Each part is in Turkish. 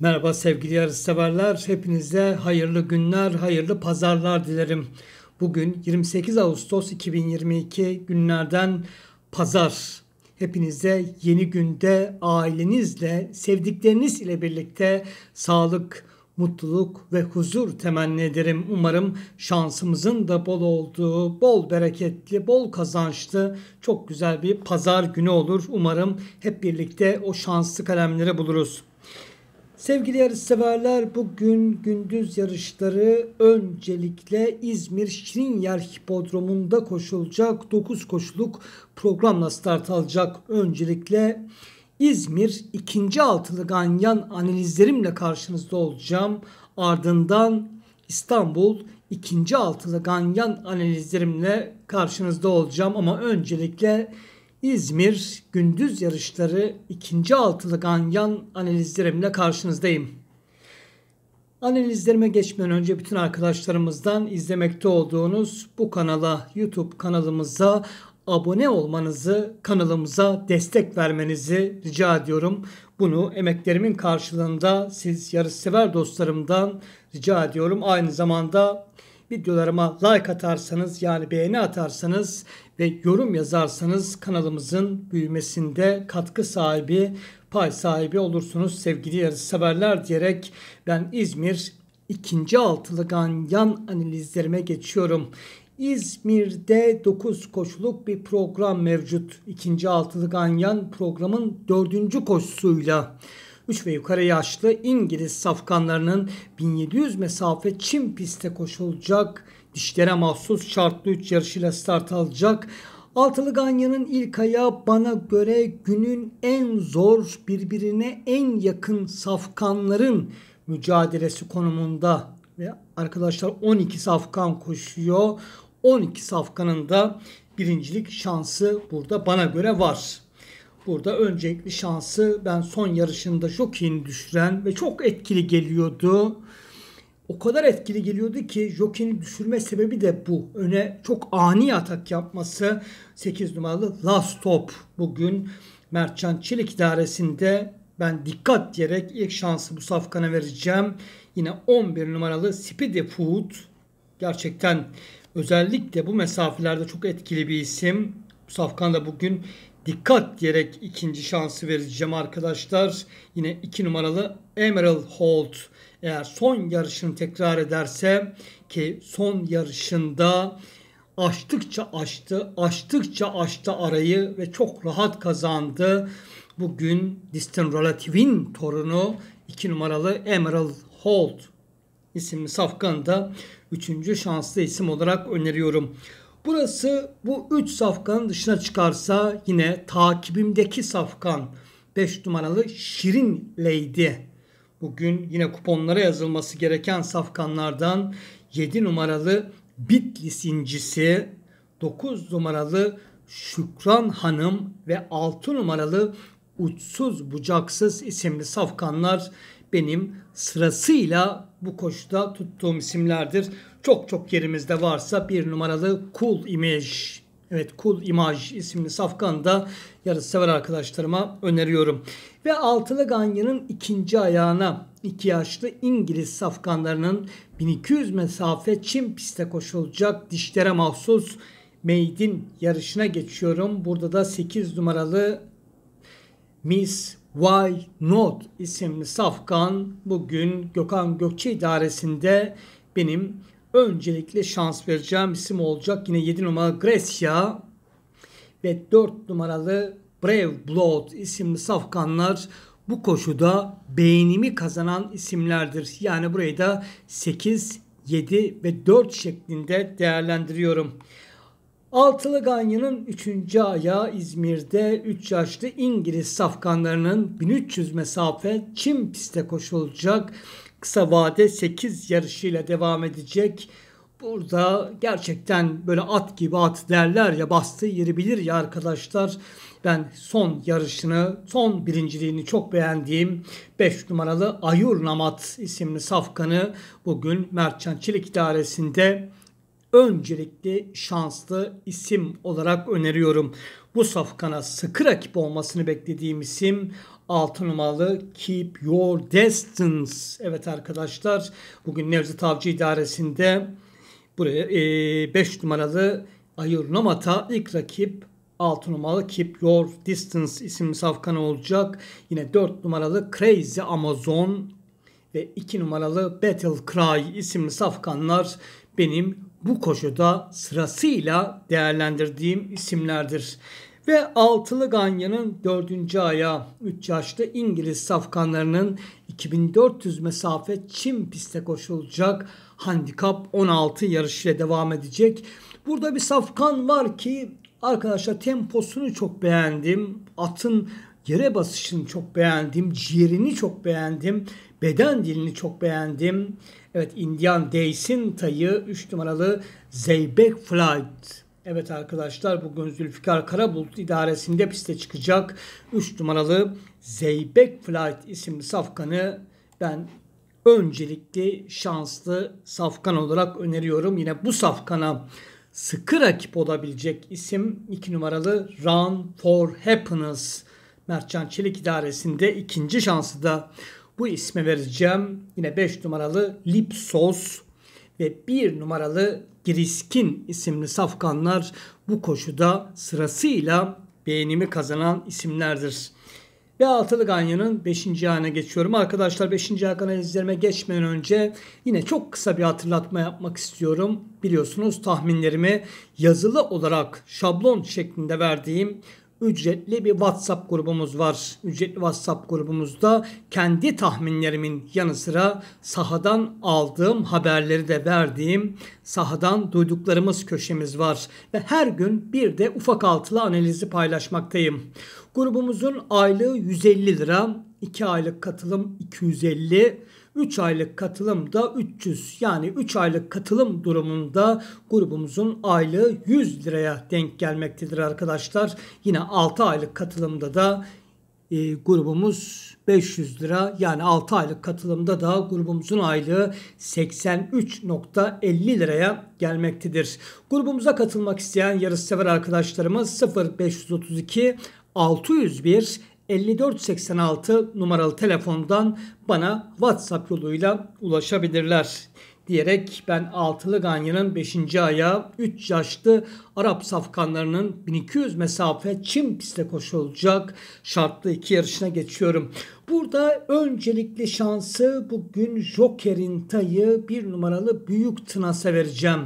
Merhaba sevgili yarışseverler. Hepinize hayırlı günler, hayırlı pazarlar dilerim. Bugün 28 Ağustos 2022 günlerden pazar. Hepinize yeni günde ailenizle, sevdikleriniz ile birlikte sağlık, mutluluk ve huzur temenni ederim. Umarım şansımızın da bol olduğu, bol bereketli, bol kazançlı çok güzel bir pazar günü olur. Umarım hep birlikte o şanslı kalemleri buluruz. Sevgili yarışseverler bugün gündüz yarışları öncelikle İzmir Şirinyar Hipodromu'nda koşulacak 9 koşuluk programla start alacak. Öncelikle İzmir ikinci altılı ganyan analizlerimle karşınızda olacağım. Ardından İstanbul ikinci altılı ganyan analizlerimle karşınızda olacağım ama öncelikle İzmir gündüz yarışları ikinci altılı ganyan analizlerimle karşınızdayım. Analizlerime geçmeden önce bütün arkadaşlarımızdan izlemekte olduğunuz bu kanala, YouTube kanalımıza abone olmanızı, kanalımıza destek vermenizi rica ediyorum. Bunu emeklerimin karşılığında siz yarışsever dostlarımdan rica ediyorum. Aynı zamanda videolarıma like atarsanız yani beğeni atarsanız ve yorum yazarsanız kanalımızın büyümesinde katkı sahibi, pay sahibi olursunuz sevgili yarısı severler diyerek ben İzmir ikinci altılı yan analizlerime geçiyorum. İzmir'de 9 koşuluk bir program mevcut. İkinci altılı yan programın dördüncü koşusuyla 3 ve yukarı yaşlı İngiliz safkanlarının 1700 mesafe Çin pistte koşulacak, dişlere mahsus şartlı 3 yarışıyla start alacak. Altılı Ganya'nın ilk ayağı bana göre günün en zor birbirine en yakın safkanların mücadelesi konumunda ve arkadaşlar 12 safkan koşuyor. 12 safkanın da birincilik şansı burada bana göre var. Burada öncelikli şansı ben son yarışında Jokin düşüren ve çok etkili geliyordu. O kadar etkili geliyordu ki Jokin'i düşürme sebebi de bu. Öne çok ani atak yapması. 8 numaralı last top bugün Mertcan Çelik idaresinde ben dikkat diyerek ilk şansı bu safkana vereceğim. Yine 11 numaralı Speedy Food gerçekten özellikle bu mesafelerde çok etkili bir isim. Bu safkan da bugün dikkat diyerek ikinci şansı vereceğim arkadaşlar. Yine 2 numaralı Emerald Holt eğer son yarışını tekrar ederse ki son yarışında açtıkça açtı, açtıkça açtı arayı ve çok rahat kazandı. Bugün Distin Relative'in torunu 2 numaralı Emerald Holt isimli safkanı da 3. şanslı isim olarak öneriyorum. Burası bu 3 safkanın dışına çıkarsa yine takibimdeki safkan 5 numaralı Şirin Lady. Bugün yine kuponlara yazılması gereken safkanlardan 7 numaralı Bitlis incisi, 9 numaralı Şükran Hanım ve 6 numaralı Uçsuz Bucaksız isimli safkanlar benim sırasıyla bu koşuda tuttuğum isimlerdir çok çok yerimizde varsa bir numaralı Cool Image. Evet Cool Image isimli safkan da sever arkadaşlarıma öneriyorum. Ve altılı ganyanın ikinci ayağına iki yaşlı İngiliz safkanlarının 1200 mesafe Çin piste koşulacak dişlere mahsus Maid'in yarışına geçiyorum. Burada da 8 numaralı Miss Why Not isimli safkan bugün Gökhan Gökçe idaresinde benim öncelikle şans vereceğim isim olacak. Yine 7 numaralı Grecia ve 4 numaralı Brave Blood isimli safkanlar bu koşuda beğenimi kazanan isimlerdir. Yani burayı da 8, 7 ve 4 şeklinde değerlendiriyorum. Altılı Ganya'nın 3. ayağı İzmir'de 3 yaşlı İngiliz safkanlarının 1300 mesafe çim piste koşulacak kısa vade 8 yarışıyla devam edecek. Burada gerçekten böyle at gibi at derler ya bastığı yeri bilir ya arkadaşlar. Ben son yarışını, son birinciliğini çok beğendiğim 5 numaralı Ayur Namat isimli safkanı bugün Mertcan Çelik idaresinde öncelikli şanslı isim olarak öneriyorum. Bu safkana sıkı rakip olmasını beklediğim isim 6 numaralı Keep Your Distance. Evet arkadaşlar bugün Nevzat Avcı İdaresi'nde buraya 5 e, numaralı Ayur Nomata ilk rakip 6 numaralı Keep Your Distance isimli safkan olacak. Yine 4 numaralı Crazy Amazon ve 2 numaralı Battle Cry isimli safkanlar benim bu koşuda sırasıyla değerlendirdiğim isimlerdir. Ve altılı Ganya'nın dördüncü ayağı 3 yaşlı İngiliz safkanlarının 2400 mesafe Çim piste koşulacak handikap 16 yarışıyla devam edecek. Burada bir safkan var ki arkadaşlar temposunu çok beğendim. Atın yere basışını çok beğendim. Ciğerini çok beğendim. Beden dilini çok beğendim. Evet Indian Days'in tayı 3 numaralı Zeybek Flight Evet arkadaşlar bugün Zülfikar Karabulut idaresinde piste çıkacak 3 numaralı Zeybek Flight isimli safkanı ben öncelikli şanslı safkan olarak öneriyorum. Yine bu safkana sıkı rakip olabilecek isim 2 numaralı Run for Happiness. Mertcan Çelik idaresinde ikinci şansı da bu isme vereceğim. Yine 5 numaralı Lipsos ve 1 numaralı Griskin isimli safkanlar bu koşuda sırasıyla beğenimi kazanan isimlerdir. Ve Altılı Ganyan'ın 5. ayağına geçiyorum. Arkadaşlar 5. ayak analizlerime geçmeden önce yine çok kısa bir hatırlatma yapmak istiyorum. Biliyorsunuz tahminlerimi yazılı olarak şablon şeklinde verdiğim ücretli bir WhatsApp grubumuz var. Ücretli WhatsApp grubumuzda kendi tahminlerimin yanı sıra sahadan aldığım haberleri de verdiğim sahadan duyduklarımız köşemiz var. Ve her gün bir de ufak altılı analizi paylaşmaktayım. Grubumuzun aylığı 150 lira, 2 aylık katılım 250 lira 3 aylık katılımda 300 yani 3 aylık katılım durumunda grubumuzun aylığı 100 liraya denk gelmektedir arkadaşlar. Yine 6 aylık katılımda da e, grubumuz 500 lira yani 6 aylık katılımda da grubumuzun aylığı 83.50 liraya gelmektedir. Grubumuza katılmak isteyen yarışsever arkadaşlarımız 0532 601 5486 numaralı telefondan bana WhatsApp yoluyla ulaşabilirler diyerek ben Altılı Ganyan'ın 5. ayağı 3 yaşlı Arap safkanlarının 1200 mesafe çim piste koşulacak şartlı iki yarışına geçiyorum. Burada öncelikli şansı bugün Joker'in tayı bir numaralı büyük tınasa vereceğim.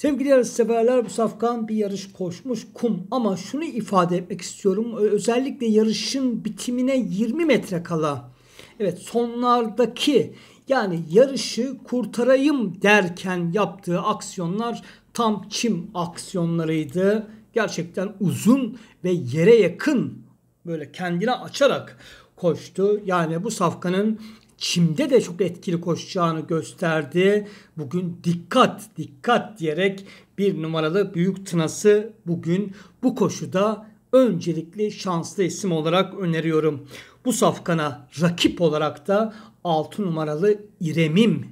Sevgili yarış bu safkan bir yarış koşmuş kum ama şunu ifade etmek istiyorum. Özellikle yarışın bitimine 20 metre kala evet sonlardaki yani yarışı kurtarayım derken yaptığı aksiyonlar tam çim aksiyonlarıydı. Gerçekten uzun ve yere yakın böyle kendine açarak koştu. Yani bu safkanın çimde de çok etkili koşacağını gösterdi. Bugün dikkat dikkat diyerek bir numaralı büyük tınası bugün bu koşuda öncelikli şanslı isim olarak öneriyorum. Bu safkana rakip olarak da 6 numaralı İremim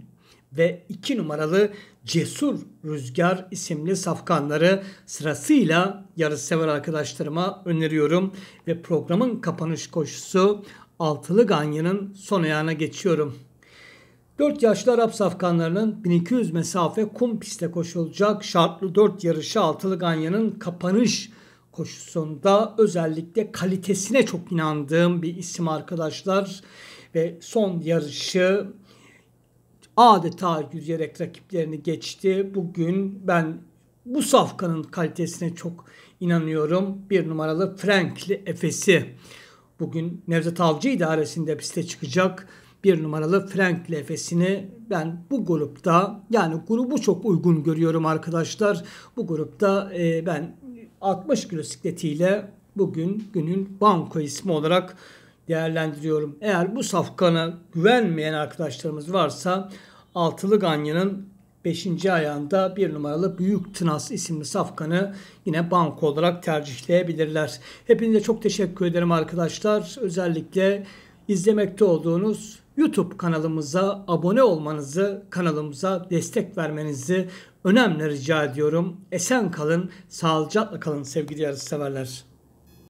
ve 2 numaralı Cesur Rüzgar isimli safkanları sırasıyla sever arkadaşlarıma öneriyorum. Ve programın kapanış koşusu altılı ganyanın son ayağına geçiyorum. 4 yaşlı Arap safkanlarının 1200 mesafe kum piste koşulacak şartlı 4 yarışı altılı ganyanın kapanış koşusunda özellikle kalitesine çok inandığım bir isim arkadaşlar ve son yarışı adeta yürüyerek rakiplerini geçti. Bugün ben bu safkanın kalitesine çok inanıyorum. Bir numaralı Frankli Efes'i bugün Nevzat Avcı idaresinde piste çıkacak bir numaralı Frank lefesini ben bu grupta yani grubu çok uygun görüyorum arkadaşlar. Bu grupta e, ben 60 kilo sikletiyle bugün günün banko ismi olarak değerlendiriyorum. Eğer bu safkana güvenmeyen arkadaşlarımız varsa altılı ganyanın 5. ayağında bir numaralı Büyük Tınas isimli safkanı yine banko olarak tercihleyebilirler. Hepinize çok teşekkür ederim arkadaşlar. Özellikle izlemekte olduğunuz YouTube kanalımıza abone olmanızı, kanalımıza destek vermenizi önemli rica ediyorum. Esen kalın, sağlıcakla kalın sevgili yarışseverler.